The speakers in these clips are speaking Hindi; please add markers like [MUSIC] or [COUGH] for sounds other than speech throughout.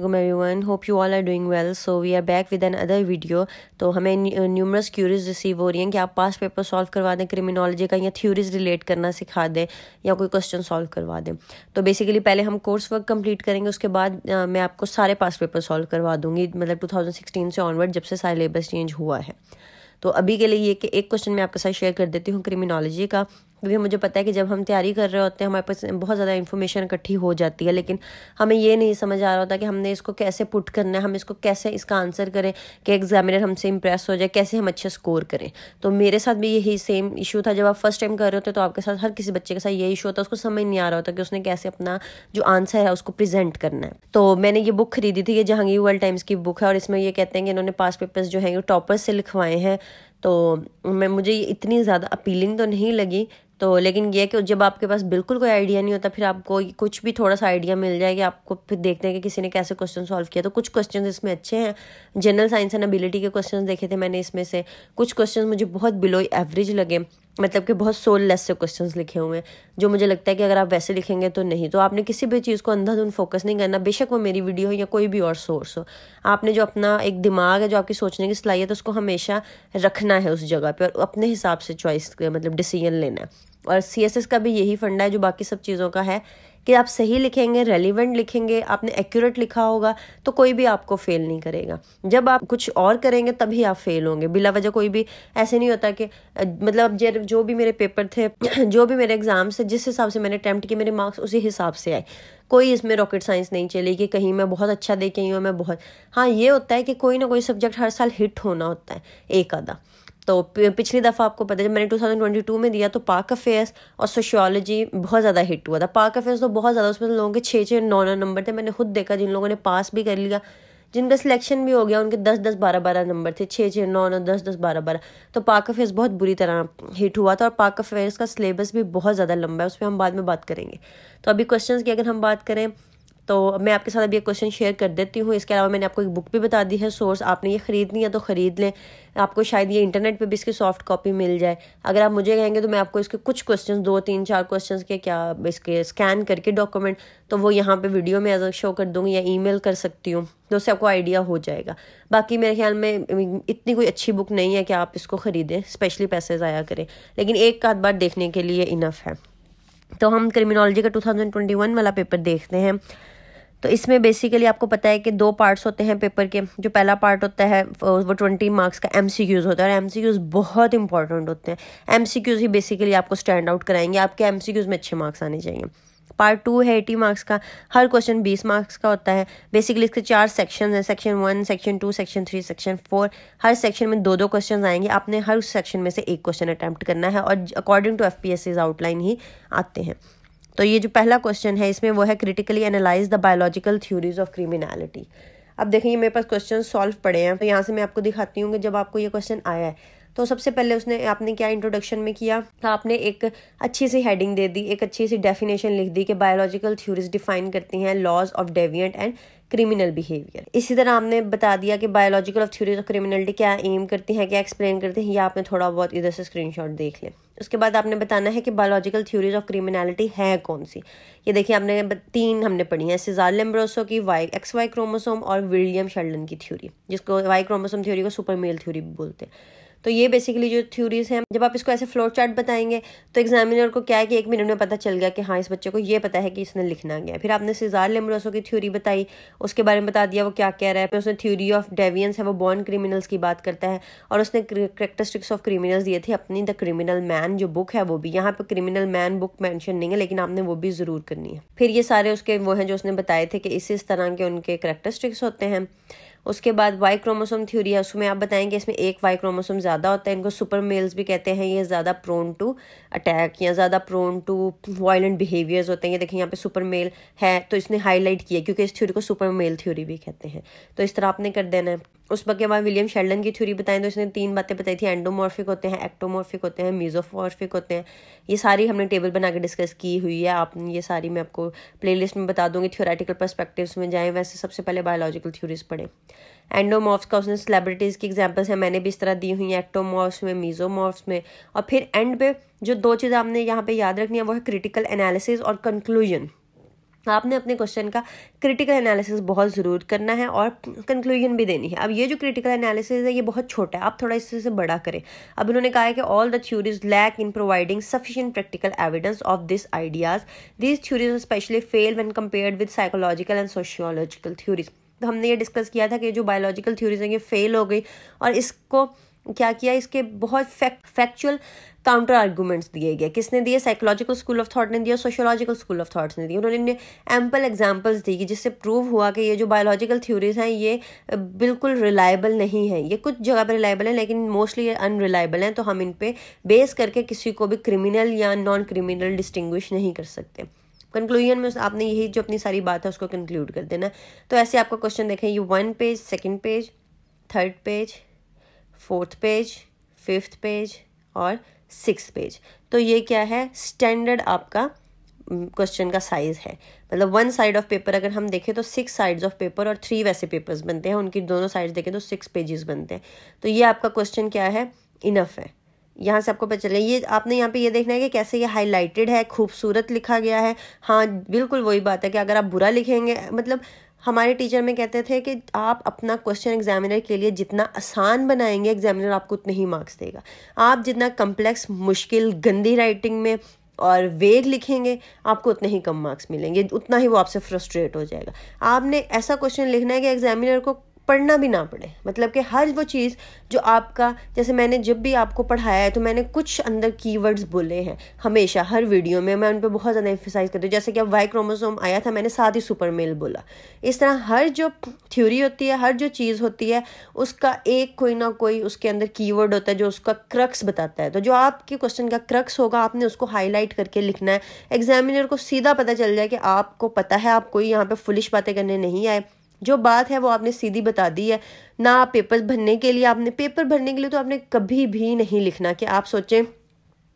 welcome everyone hope you all are doing well so we are back with another video तो हमें न्यूमरस क्यूरीज रिसीव हो रही हैं कि आप पास पेपर सॉल्व करवा दें क्रिमिनोलॉजी का या थ्यूरीज रिलेट करना सिखा दें या कोई क्वेश्चन सॉल्व करवा दें तो बेसिकली पहले हम कोर्स वर्क कम्प्लीट करेंगे उसके बाद uh, मैं आपको सारे पास पेपर सॉल्व करवा दूंगी मतलब टू थाउजेंड सिक्सटीन से ऑनवर्ड जब से सिलेबस चेंज हुआ है तो अभी के लिए ये कि एक क्वेश्चन मैं आपके साथ शेयर कर देती हूँ क्रिमिनोलॉजी का क्योंकि मुझे पता है कि जब हम तैयारी कर रहे होते हैं हमारे पास बहुत ज़्यादा इन्फॉर्मेशन इकट्ठी हो जाती है लेकिन हमें ये नहीं समझ आ रहा होता कि हमने इसको कैसे पुट करना है हम इसको कैसे इसका आंसर करें कि एग्जामिनर हमसे इम्प्रेस हो जाए कैसे हम अच्छे स्कोर करें तो मेरे साथ भी यही सेम इशू था जब आप फर्स्ट टाइम कर रहे होते तो आपके साथ हर किसी बच्चे के साथ ये इशू होता है उसको समझ नहीं आ रहा होता कि उसने कैसे अपना जो आंसर है उसको प्रेजेंट करना है तो मैंने ये बुक खरीदी थी ये जहांगीर वर्ल्ड टाइम्स की बुक है और इसमें ये कहते हैं कि इन्होंने पास पेपर्स जो है टॉपर्स से लिखवाए हैं तो मैं मुझे ये इतनी ज़्यादा अपीलिंग तो नहीं लगी तो लेकिन यह कि जब आपके पास बिल्कुल कोई आइडिया नहीं होता फिर आपको कुछ भी थोड़ा सा आइडिया मिल जाए कि आपको फिर देखते हैं कि किसी ने कैसे क्वेश्चन सॉल्व किया तो कुछ क्वेश्चन इसमें अच्छे हैं जनरल साइंस एंड एबिलिटी के क्वेश्चन देखे थे मैंने इसमें से कुछ क्वेश्चन मुझे बहुत बिलो एवरेज लगे मतलब कि बहुत सोल लेस से क्वेश्चन लिखे हुए हैं जो मुझे लगता है कि अगर आप वैसे लिखेंगे तो नहीं तो आपने किसी भी चीज़ को अंधाधुन फोकस नहीं करना बेशक वो मेरी वीडियो हो या कोई भी और सोर्स हो आपने जो अपना एक दिमाग है जो आपकी सोचने की सलाहियत तो उसको हमेशा रखना है उस जगह पर और अपने हिसाब से चॉइस मतलब डिसीजन लेना है और सी का भी यही फंडा है जो बाकी सब चीज़ों का है कि आप सही लिखेंगे रेलिवेंट लिखेंगे आपने एक्यूरेट लिखा होगा तो कोई भी आपको फेल नहीं करेगा जब आप कुछ और करेंगे तभी आप फेल होंगे बिला वजह कोई भी ऐसे नहीं होता कि मतलब जो भी मेरे पेपर थे [CLEARS THROAT] जो भी मेरे एग्जाम थे जिस हिसाब से मैंने अटैम्प्ट किए मेरे मार्क्स उसी हिसाब से आए कोई इसमें रॉकेट साइंस नहीं चली कि कहीं मैं बहुत अच्छा दे के आई हूँ मैं बहुत हाँ ये होता है कि कोई ना कोई सब्जेक्ट हर साल हिट होना होता है एक आधा तो पिछली दफ़ा आपको पता है जब मैंने 2022 में दिया तो पार्क अफेयर्स और सोशियोलॉजी बहुत ज़्यादा हिट हुआ था पार्क अफेयर्स तो बहुत ज़्यादा उसमें लोगों के छः छः नौ नौ नंबर थे मैंने खुद देखा जिन लोगों ने पास भी कर लिया जिनका सिलेक्शन भी हो गया उनके दस दस बारह बारह नंबर थे छः छः नौ नौ दस दस बारह बारह तो पार्क अफेयर्स बहुत बुरी तरह हिट हुआ था और पार्क अफेयर्स का सिलेबस भी बहुत ज़्यादा लंबा है उस पर हम बाद में बात करेंगे तो अभी क्वेश्चन की अगर हम बात करें तो मैं आपके साथ अभी एक क्वेश्चन शेयर कर देती हूँ इसके अलावा मैंने आपको एक बुक भी बता दी है सोर्स आपने ये ख़रीदनी है तो ख़रीद लें आपको शायद ये इंटरनेट पे भी इसकी सॉफ्ट कॉपी मिल जाए अगर आप मुझे कहेंगे तो मैं आपको इसके कुछ क्वेश्चन दो तीन चार क्वेश्चन के क्या इसके स्कैन करके डॉक्यूमेंट तो वो यहाँ पर वीडियो में शो कर दूँगी या ई कर सकती हूँ तो उससे आपको आइडिया हो जाएगा बाकी मेरे ख्याल में इतनी कोई अच्छी बुक नहीं है कि आप इसको ख़रीदें स्पेशली पैसे ज़ाया करें लेकिन एक आध बार देखने के लिए इनफ है तो हम क्रिमिनोलॉजी का 2021 वाला पेपर देखते हैं तो इसमें बेसिकली आपको पता है कि दो पार्ट्स होते हैं पेपर के जो पहला पार्ट होता है वो ट्वेंटी मार्क्स का एम सी क्यूज़ होता है और एम सी क्यूज़ बहुत इंपॉर्टेंट होते हैं एम सी क्यूज़ ही बेसिकली आपको स्टैंड आउट कराएंगे आपके एम सी क्यूज़ में अच्छे मार्क्स आने चाहिए पार्ट टू है एटी मार्क्स का हर क्वेश्चन बीस मार्क्स का होता है बेसिकली इसके चार सेक्शन हैं section one section two section three section four हर सेक्शन में दो दो क्वेश्चन आएंगे आपने हर सेक्शन में से एक क्वेश्चन अटैम्प्ट करना है और according to F P S C's outline ही आते हैं तो ये जो पहला क्वेश्चन है इसमें वो है critically analyse the biological theories of criminality अब देखिए मेरे पास क्वेश्चन सॉल्व पड़े हैं तो यहाँ से मैं आपको दिखाती हूँ कि जब आपको ये क्वेश्चन आया है तो सबसे पहले उसने आपने क्या इंट्रोडक्शन में किया आपने एक अच्छी सी हेडिंग दे दी एक अच्छी सी डेफिनेशन लिख दी कि बायोलॉजिकल थ्योरीज डिफाइन करती हैं laws of deviant and criminal behaviour इसी तरह आपने बता दिया कि biological of theories of criminality क्या एम करती हैं क्या एक्सप्लेन करती हैं या आपने थोड़ा बहुत इधर से स्क्रीनशॉट देख लें उसके बाद आपने बताना है कि बायोलॉजिकल थ्योरीज ऑफ क्रिमिनलिटी है कौन सी ये देखिए आपने तीन हमने पढ़ी हैं सिजार लेम्ब्रोसो की वाई एक्स वाई क्रोमोसोम और विलियम शेल्डन की थ्योरी जिसको वाई क्रोमोसोम थ्योरी को सुपर मेल थ्योरी बोलते हैं तो ये बेसिकली जो थ्योरीज हैं जब आप इसको ऐसे फ्लोर चार्ट बताएंगे तो एग्जामिनर को क्या है कि एक मिनट में पता चल गया कि हाँ इस बच्चे को ये पता है कि इसने लिखना गया फिर आपने सिजार लेमरोसो की थ्योरी बताई उसके बारे में बता दिया वो क्या कह रहा है फिर उसने थ्योरी ऑफ डेवियंस है वो बॉर्न क्रिमिनल्स की बात करता है और उसने करेक्टरिस्टिक्स ऑफ क्रिमिनल्स दिए थे अपनी द क्रिमिनल मैन जो बुक है वो भी यहाँ पर क्रिमिनल मैन बुक मैंशन नहीं है लेकिन आपने वो भी ज़रूर करनी है फिर ये सारे उसके वो हैं जो उसने बताए थे कि इस इस तरह के उनके करेक्टरिस्टिक्स होते हैं उसके बाद वाई क्रोमोसोम थ्योरी है उसमें आप बताएंगे इसमें एक वाई क्रोमोसोम ज़्यादा होता है इनको सुपर मेल्स भी कहते हैं ये ज़्यादा प्रोन टू अटैक या ज़्यादा प्रोन टू वायलेंट बिहेवियर्स होते हैं ये देखिए यहाँ पे सुपर मेल है तो इसने हाईलाइट किया क्योंकि इस थ्योरी को सुपर मेल थ्योरी भी कहते हैं तो इस तरह आपने कर देना है उस वक्त बाद विलियम शेल्डन की थ्योरी बताएं तो इसने तीन बातें बताई थी एंडोमॉर्फिक होते हैं एक्टोमॉर्फिक होते हैं मीजोमॉर्फिक होते हैं ये सारी हमने टेबल बना के डिस्कस की हुई है आप ये सारी मैं आपको प्लेलिस्ट में बता दूंगी थ्योरेटिकल पर्सपेक्टिव्स में जाएँ वैसे सबसे पहले बायोलॉजिकल थ्योरीज पढ़ें एंडोमॉर्फ्स का उसने सेलिब्रिटीज़ की एग्जाम्पल्स हैं मैंने भी इस तरह दी हुई हैं एक्टोमॉर्फ्स में मीजोमॉर्फ्स में और फिर एंड पे जो दो चीज़ें आपने यहाँ पे याद रखनी है वो है क्रिटिकल एनालिसिस और कंक्लूजन आपने अपने क्वेश्चन का क्रिटिकल एनालिसिस बहुत ज़रूर करना है और कंक्लूजन भी देनी है अब ये जो क्रिटिकल एनालिसिस है ये बहुत छोटा है आप थोड़ा इससे से बड़ा करें अब उन्होंने कहा है कि all the theories lack in providing sufficient practical evidence of this ideas this theories specially fail when compare with psychological and sociological theories तो हमने ये डिस्कस किया था कि जो बायोलॉजिकल थ्योरीज हैं ये फेल हो गई और इसको क्या किया इसके बहुत फैक्चुअल काउंटर आर्गूमेंट्स दिए गए किसने दिए साइकोलॉजिकल स्कूल ऑफ थॉट ने दिया सोशोलॉजिकल स्कूल ऑफ थॉट्स ने दिए उन्होंने एम्पल एग्जाम्पल्स दी कि जिससे प्रूव हुआ कि ये जो बायोलॉजिकल थ्योरीज हैं ये बिल्कुल रिलायबल नहीं है ये कुछ जगह पर रिलायबल है लेकिन मोस्टली ये अनरिलायबल हैं तो हम इन पर बेस करके किसी को भी क्रिमिनल या नॉन क्रिमिनल डिस्टिंग्विश नहीं कर सकते कंक्लूजन में आपने यही जो अपनी सारी बात है उसको कंक्लूड कर देना तो ऐसे आपका क्वेश्चन देखें ये one page second page third page fourth page fifth page और सिक्स पेज तो ये क्या है स्टैंडर्ड आपका क्वेश्चन का साइज है मतलब वन साइड ऑफ पेपर अगर हम देखें तो सिक्स साइड्स ऑफ पेपर और थ्री वैसे पेपर्स बनते हैं उनकी दोनों साइड्स देखें तो सिक्स पेजेस बनते हैं तो ये आपका क्वेश्चन क्या है इनफ है यहाँ से आपको पता चले ये आपने यहाँ पे ये देखना है कि कैसे ये हाईलाइटेड है खूबसूरत लिखा गया है हाँ बिल्कुल वही बात है कि अगर आप बुरा लिखेंगे मतलब हमारे टीचर में कहते थे कि आप अपना क्वेश्चन एग्जामिनर के लिए जितना आसान बनाएंगे एग्जामिनर आपको उतने ही मार्क्स देगा आप जितना कम्प्लेक्स मुश्किल गंदी राइटिंग में और वेग लिखेंगे आपको उतने ही कम मार्क्स मिलेंगे उतना ही वो आपसे फ्रस्ट्रेट हो जाएगा आपने ऐसा क्वेश्चन लिखना है कि एग्जामिनर को पढ़ना भी ना पड़े मतलब कि हर वो चीज़ जो आपका जैसे मैंने जब भी आपको पढ़ाया है तो मैंने कुछ अंदर कीवर्ड्स बोले हैं हमेशा हर वीडियो में मैं उन पर बहुत ज़्यादा एफिसाइज करती हूँ जैसे कि अब वाई क्रोमोसोम आया था मैंने साथ ही सुपर मेल बोला इस तरह हर जो थ्योरी होती है हर जो चीज़ होती है उसका एक कोई ना कोई उसके अंदर कीवर्ड होता है जो उसका क्रक्स बताता है तो जो आपके क्वेश्चन का क्रक्स होगा आपने उसको हाईलाइट करके लिखना है एग्जामिनर को सीधा पता चल जाए कि आपको पता है आप कोई यहाँ पर फुलिश बातें करने नहीं आए जो बात है वो आपने सीधी बता दी है ना आप पेपर भरने के लिए आपने पेपर भरने के लिए तो आपने कभी भी नहीं लिखना कि आप सोचें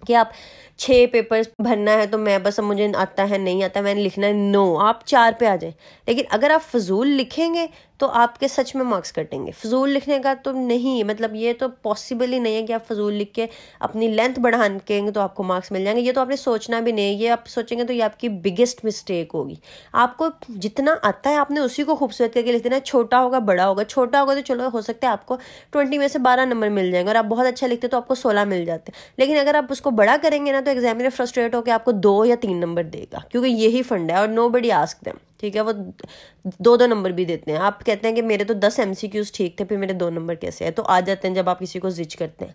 कि आप छः पेपर्स भरना है तो मैं बस मुझे आता है नहीं आता मैंने लिखना है नो आप चार पे आ जाएं लेकिन अगर आप फजूल लिखेंगे तो आपके सच में मार्क्स कटेंगे फजूल लिखने का तो नहीं मतलब ये तो पॉसिबल ही नहीं है कि आप फजूल लिख के अपनी लेंथ बढ़ा के तो आपको मार्क्स मिल जाएंगे ये तो आपने सोचना भी नहीं ये आप सोचेंगे तो ये आपकी बिगेस्ट मिस्टेक होगी आपको जितना आता है आपने उसी को खूबसूरत करके लिख देना छोटा होगा बड़ा होगा छोटा होगा तो चलो हो सकता है आपको ट्वेंटी में से बारह नंबर मिल जाएंगे और आप बहुत अच्छा लिखते तो आपको सोलह मिल जाते लेकिन अगर आप उसको बड़ा करेंगे ना तो एग्जामिनर फ्रस्ट्रेट होकर आपको दो या तीन नंबर देगा क्योंकि यही फंड है और नो बडी आस्क दैम ठीक है वो दो दो नंबर भी देते हैं आप कहते हैं कि मेरे तो दस एम ठीक थे फिर मेरे दो नंबर कैसे है तो आ जाते हैं जब आप किसी को जिच करते हैं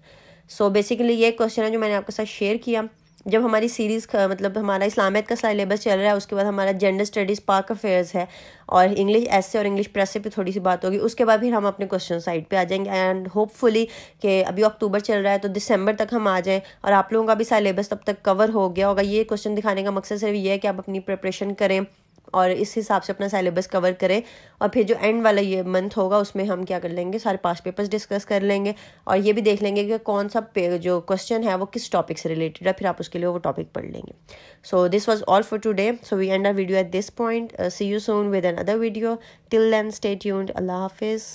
सो so बेसिकली ये क्वेश्चन है जो मैंने आपके साथ शेयर किया जब हमारी सीरीज़ मतलब हमारा इस्लामियत का सिलेबस चल रहा है उसके बाद हमारा जेंडर स्टडीज़ पाक अफेयर्स है और इंग्लिश ऐसे और इंग्लिश प्रेस पे थोड़ी सी बात होगी उसके बाद फिर हम अपने क्वेश्चन साइड पे आ जाएंगे एंड होपफुली कि अभी अक्टूबर चल रहा है तो दिसंबर तक हम आ जाएं और आप लोगों का भी सिलेबस तब तक कवर हो गया होगा ये क्वेश्चन दिखाने का मकसद सिर्फ ये है कि आप अपनी प्रिपरेशन करें और इस हिसाब से अपना सिलेबस कवर करें और फिर जो एंड वाला ये मंथ होगा उसमें हम क्या कर लेंगे सारे पास पेपर्स डिस्कस कर लेंगे और ये भी देख लेंगे कि कौन सा जो क्वेश्चन है वो किस टॉपिक से रिलेटेड है फिर आप उसके लिए वो टॉपिक पढ़ लेंगे so this was all for today so we end our video at this point see you soon with other video till then stay यून अल्लाह हाफिज़